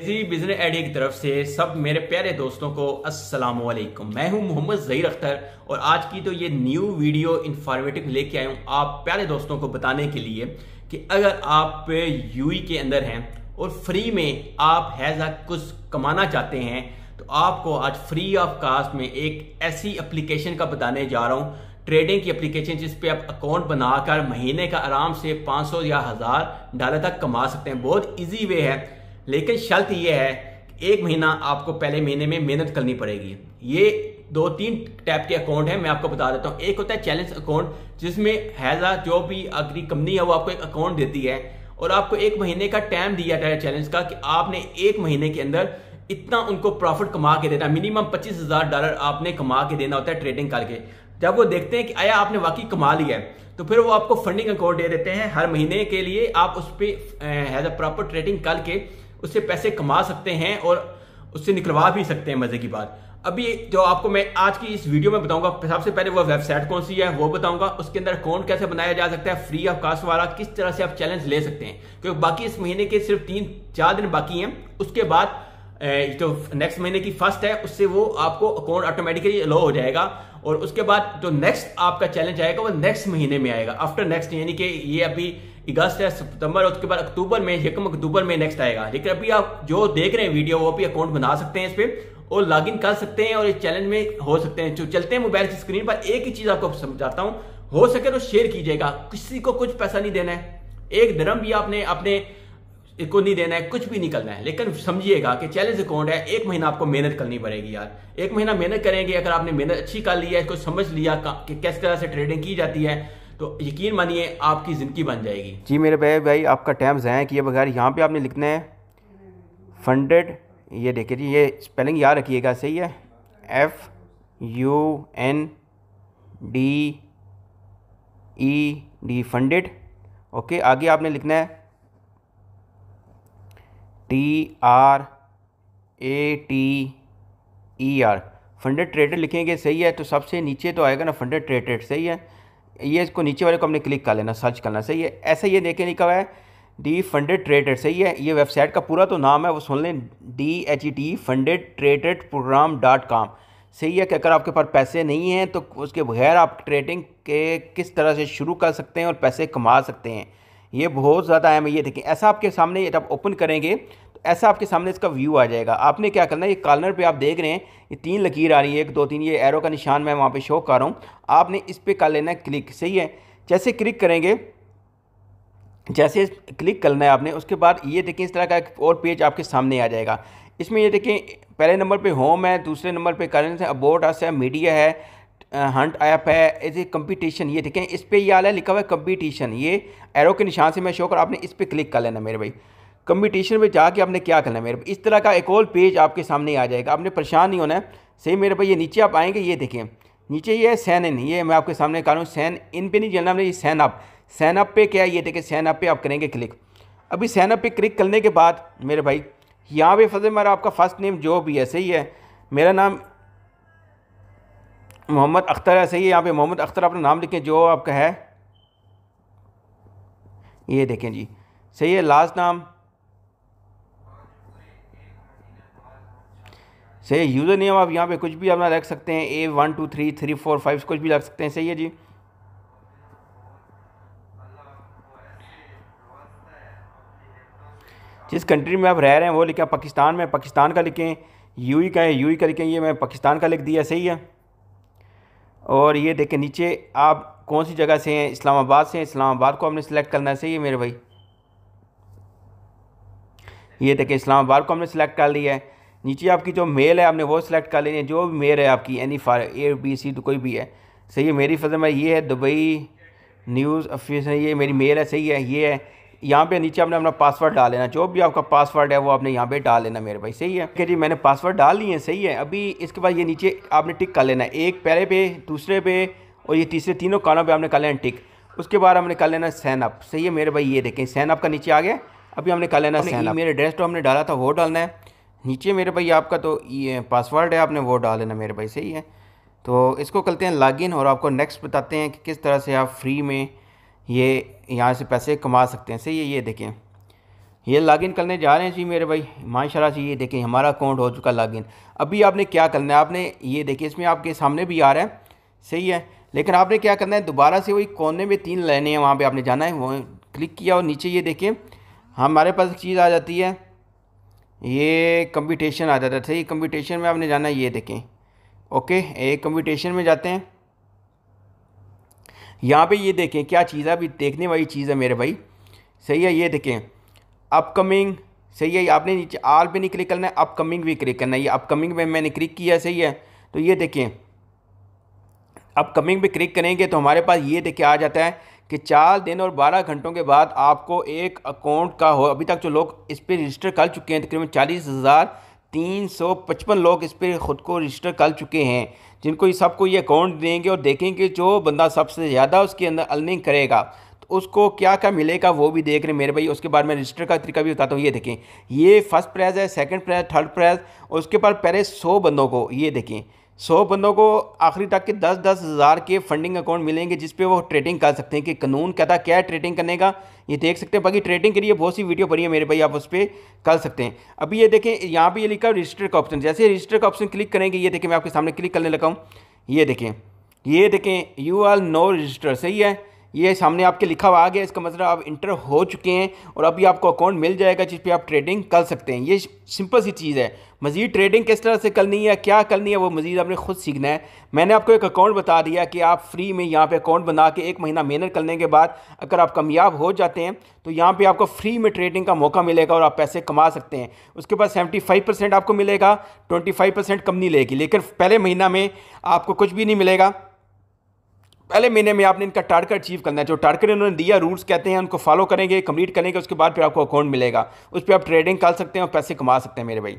इसी business idea की तरफ से सब मेरे प्यारे दोस्तों को अस्सलाम वालेकुम मैं हूं मोहम्मद जहीर अख्तर और आज की तो ये न्यू वीडियो इन्फॉर्मेटिव लेके आया हूं आप प्यारे दोस्तों को बताने के लिए कि अगर आप यूई e के अंदर हैं और फ्री में आप हैजा कुछ कमाना चाहते हैं तो आपको आज फ्री ऑफ कास्ट में एक ऐसी अप्लीकेशन का बताने जा रहा हूँ ट्रेडिंग की एप्लीकेशन जिस पे आप अकाउंट बनाकर महीने का आराम से 500 या हज़ार डॉलर तक कमा सकते हैं बहुत इजी वे है लेकिन शर्त यह है कि एक महीना आपको पहले महीने में मेहनत करनी पड़ेगी ये दो तीन टाइप के अकाउंट है मैं आपको बता देता हूँ एक होता है चैलेंज अकाउंट जिसमें हैजा जो भी अगली कंपनी है वो आपको एक अकाउंट देती है और आपको एक महीने का टाइम दिया जाता है चैलेंज का कि आपने एक महीने के अंदर इतना उनको प्रॉफिट कमा के देना मिनिमम पच्चीस हजार डॉलर आपने कमा के देना होता है ट्रेडिंग करके जब वो देखते हैं कि आया आपने वाकई कमा लिया है तो फिर वो आपको फंडिंग अकाउंट दे देते हैं हर महीने के लिए आप उस पर प्रॉपर ट्रेडिंग करके उससे पैसे कमा सकते हैं और उससे निकलवा भी सकते हैं मजे की बात अभी जो आपको मैं आज की इस वीडियो में बताऊंगा सबसे पहले वो वेबसाइट कौन सी है वो बताऊंगा उसके अंदर अकाउंट कैसे बनाया जा सकता है फ्री ऑफ कास्ट वाला किस तरह से आप चैलेंज ले सकते हैं क्योंकि बाकी इस महीने के सिर्फ तीन चार दिन बाकी हैं उसके बाद जो नेक्स्ट महीने की फर्स्ट है उससे वो आपको अकाउंट ऑटोमेटिकली अलो हो जाएगा और उसके बाद जो नेक्स्ट आपका चैलेंज आएगा वो नेक्स्ट महीने में आएगा आफ्टर नेक्स्ट यानी कि ये अभी अगस्त या सितंबर उसके बाद अक्टूबर में यकम अक्टूबर में नेक्स्ट आएगा लेकिन अभी आप जो देख रहे हैं वीडियो वो भी अकाउंट बना सकते हैं इस पर और लॉग इन कर सकते हैं और इस चैलेंज में हो सकते हैं जो चलते हैं मोबाइल की स्क्रीन पर एक ही चीज आपको समझाता हूँ हो सके तो शेयर कीजिएगा किसी को कुछ पैसा नहीं देना है एक धर्म भी आपने अपने को नहीं देना है कुछ भी नहीं करना है लेकिन समझिएगा कि चैलेंज अकाउंट है एक महीना आपको मेहनत करनी पड़ेगी यार एक महीना मेहनत करेंगे अगर आपने मेहनत अच्छी कर ली है इसको समझ लिया कि किस तरह से ट्रेडिंग की जाती है तो यकीन मानिए आपकी ज़िंदगी बन जाएगी जी मेरे भाई भाई आपका टाइम जाए किए बगैर यहाँ पे आपने लिखना है फंडेड ये देखिए जी ये स्पेलिंग याद रखिएगा सही है F U N D E D funded okay आगे आपने लिखना है T R A T E R funded traded लिखेंगे सही है तो सबसे नीचे तो आएगा ना फंडेड ट्रेटेड सही है ये इसको नीचे वाले को हमने क्लिक कर लेना सर्च करना सही है ऐसे ये देखें लिखा हुआ है डी फंडेड ट्रेडेड सही है ये वेबसाइट का पूरा तो नाम है वो सुन लें D H E T funded traded programme dot com सही है कि अगर आपके पास पैसे नहीं हैं तो उसके बगैर आप ट्रेडिंग के किस तरह से शुरू कर सकते हैं और पैसे कमा सकते हैं ये बहुत ज़्यादा अहम है ये देखें ऐसा आपके सामने जब ओपन करेंगे ऐसा आपके सामने इसका व्यू आ जाएगा आपने क्या करना है ये कॉर्नर पे आप देख रहे हैं ये तीन लकीर आ रही है एक दो तीन ये एरो का निशान मैं वहाँ पे शो कर रहा हूँ आपने इस पर कर लेना है क्लिक सही है जैसे क्लिक करेंगे जैसे क्लिक करना है आपने उसके बाद ये देखें इस तरह का एक और पेज आपके सामने आ जाएगा इसमें ये देखें पहले नंबर पर होम है दूसरे नंबर पर करेंस है अबोट आस है मीडिया है हंट ऐप है एज ए कंपटीशन ये देखें इस पर यह आला लिखा हुआ है कंपटीशन ये एरो के निशान से मैं शो कर आपने इस पर क्लिक कर लेना मेरे भाई कम्पिटिशन में जाके आपने क्या करना है मेरे इस तरह का एक और पेज आपके सामने आ जाएगा आपने परेशान नहीं होना है सही मेरे भाई ये नीचे आप आएंगे ये देखें नीचे ये है सैन इन ये मैं आपके सामने कहा रहा हूँ सैन इन पे नहीं चलना ये सैन अप सैन अप पे क्या है ये देखें सैन अप पे आप करेंगे क्लिक अभी सैन अप पे क्लिक करने के बाद मेरे भाई यहाँ पे फसल मेरा आपका फ़र्स्ट नेम जो भी है सही है मेरा नाम मोहम्मद अख्तर है सही है यहाँ पर मोहम्मद अख्तर अपना नाम लिखें जो आपका है ये देखें जी सही है लास्ट नाम सही यूज़र नेम आप यहाँ पे कुछ भी अपना रख सकते हैं A one two three three four five कुछ भी रख सकते हैं सही है जी जिस कंट्री में आप रह रहे हैं वो लिखा पाकिस्तान में पाकिस्तान का लिखें यू e का है यू e का लिखें ये मैं पाकिस्तान का लिख दिया सही है और ये देखें नीचे आप कौन सी जगह से हैं इस्लामाबाद से हैं इस्लामाबाद को हमने सेलेक्ट करना है सही है मेरे भाई ये देखें इस्लामाबाद को हमने सेलेक्ट कर लिया है नीचे आपकी जो मेल है आपने वो सिलेक्ट कर लेनी है जो भी मेल है आपकी फार ए बी सी तो कोई भी है सही है मेरी फजल में ये है दुबई न्यूज़ ऑफिस ये मेरी मेल है सही है ये है यहाँ पे नीचे आपने अपना पासवर्ड डाल लेना जो भी आपका पासवर्ड है वो आपने यहाँ पे डाल लेना मेरे भाई सही है ठीक है जी मैंने पासवर्ड डाल लिए हैं सही है अभी इसके बाद ये नीचे आपने टिक कर लेना है एक पहले पे दूसरे पे और ये तीसरे तीनों कानों पे आपने कर लेना टिक उसके बाद हमने कर लेना सैन अप सही है मेरे भाई ये देखें सैन अप का नीचे आ गया अभी हमने कर लेना सैन अप मेरे एड्रेस तो हमने डाला था वो डालना है नीचे मेरे भाई आपका तो ये पासवर्ड है आपने वो डाल लेना मेरे भाई सही है तो इसको करते हैं लॉगिन और आपको नेक्स्ट बताते हैं कि किस तरह से आप फ्री में ये यहाँ से पैसे कमा सकते हैं सही है ये देखें ये लॉगिन करने जा रहे हैं जी मेरे भाई माशाल्लाह से ये देखें हमारा अकाउंट हो चुका लॉगिन अभी आपने क्या करना है आपने ये देखिए इसमें आपके सामने भी आ रहा है सही है लेकिन आपने क्या करना है दोबारा से वही कोने में तीन लाइने हैं वहाँ पर आपने जाना है वो क्लिक किया और नीचे ये देखें हमारे पास एक चीज़ आ जाती है ये कंपटीशन आ जाता था अच्छा, ये कंपटीशन में आपने जाना ये देखें ओके एक कंपटीशन में जाते हैं यहाँ पे ये देखें क्या चीज़ है अभी देखने वाली चीज़ है मेरे भाई सही है ये देखें अपकमिंग सही है आपने नीचे आल पे नहीं क्लिक करना है अपकमिंग भी क्लिक करना है ये अपकमिंग में मैंने क्लिक किया सही है तो ये देखें अपकमिंग भी क्लिक करेंगे तो हमारे पास ये देखें आ जाता है कि चार दिन और बारह घंटों के बाद आपको एक अकाउंट का हो अभी तक जो लोग इस पर रजिस्टर कर चुके हैं तकरीबन चालीस हज़ार तीन सौ पचपन लोग इस पर ख़ुद को रजिस्टर कर चुके हैं जिनको ये सबको ये अकाउंट देंगे और देखेंगे जो बंदा सबसे ज़्यादा उसके अंदर अर्निंग करेगा तो उसको क्या क्या मिलेगा वो भी देख रहे हैं मेरे भाई उसके बाद में रजिस्टर का तरीका भी बताता हूँ ये देखें ये फर्स्ट प्राइज़ है सेकंड प्राइज़ थर्ड प्राइज़ और उसके बाद पहले सौ बंदों को ये देखें सौ बंदों को आखिरी तक के दस दस हज़ार के फंडिंग अकाउंट मिलेंगे जिस पे वो ट्रेडिंग कर सकते हैं कि कानून कहता क्या है ट्रेडिंग करने का ये देख सकते हैं बाकी ट्रेडिंग के लिए बहुत सी वीडियो पड़ी है मेरे भाई आप उस पर कर सकते हैं अभी ये देखें यहाँ पे ये लिखा रजिस्टर का ऑप्शन जैसे रजिस्टर का ऑप्शन क्लिक करेंगे ये देखें मैं आपके सामने क्लिक करने लगा हूँ ये देखें ये देखें यू आर नो रजिस्टर सही है ये सामने आपके लिखा हुआ आ गया इसका मतलब आप इंटर हो चुके हैं और अभी आपको अकाउंट मिल जाएगा जिस पर आप ट्रेडिंग कर सकते हैं ये सिंपल सी चीज़ है मज़ीद ट्रेडिंग किस तरह से करनी है क्या करनी है वो मज़ीद आपने खुद सीखना है मैंने आपको एक अकाउंट बता दिया कि आप फ्री में यहाँ पे अकाउंट बना के एक महीना मेहनत करने के बाद अगर आप कामयाब हो जाते हैं तो यहाँ पे आपको फ्री में ट्रेडिंग का मौका मिलेगा और आप पैसे कमा सकते हैं उसके बाद सेवेंटी फाइव परसेंट आपको मिलेगा ट्वेंटी फाइव परसेंट कंपनी लेगी लेकिन पहले महीना में आपको कुछ भी नहीं मिलेगा पहले महीने में आपने इनका टारगेट अचीव करना है जो टारगेट इन्होंने दिया रूल्स कहते हैं उनको फॉलो करेंगे कंप्लीट करेंगे उसके बाद फिर आपको अकाउंट मिलेगा उस पर आप ट्रेडिंग कर सकते हैं और पैसे कमा सकते हैं मेरे भाई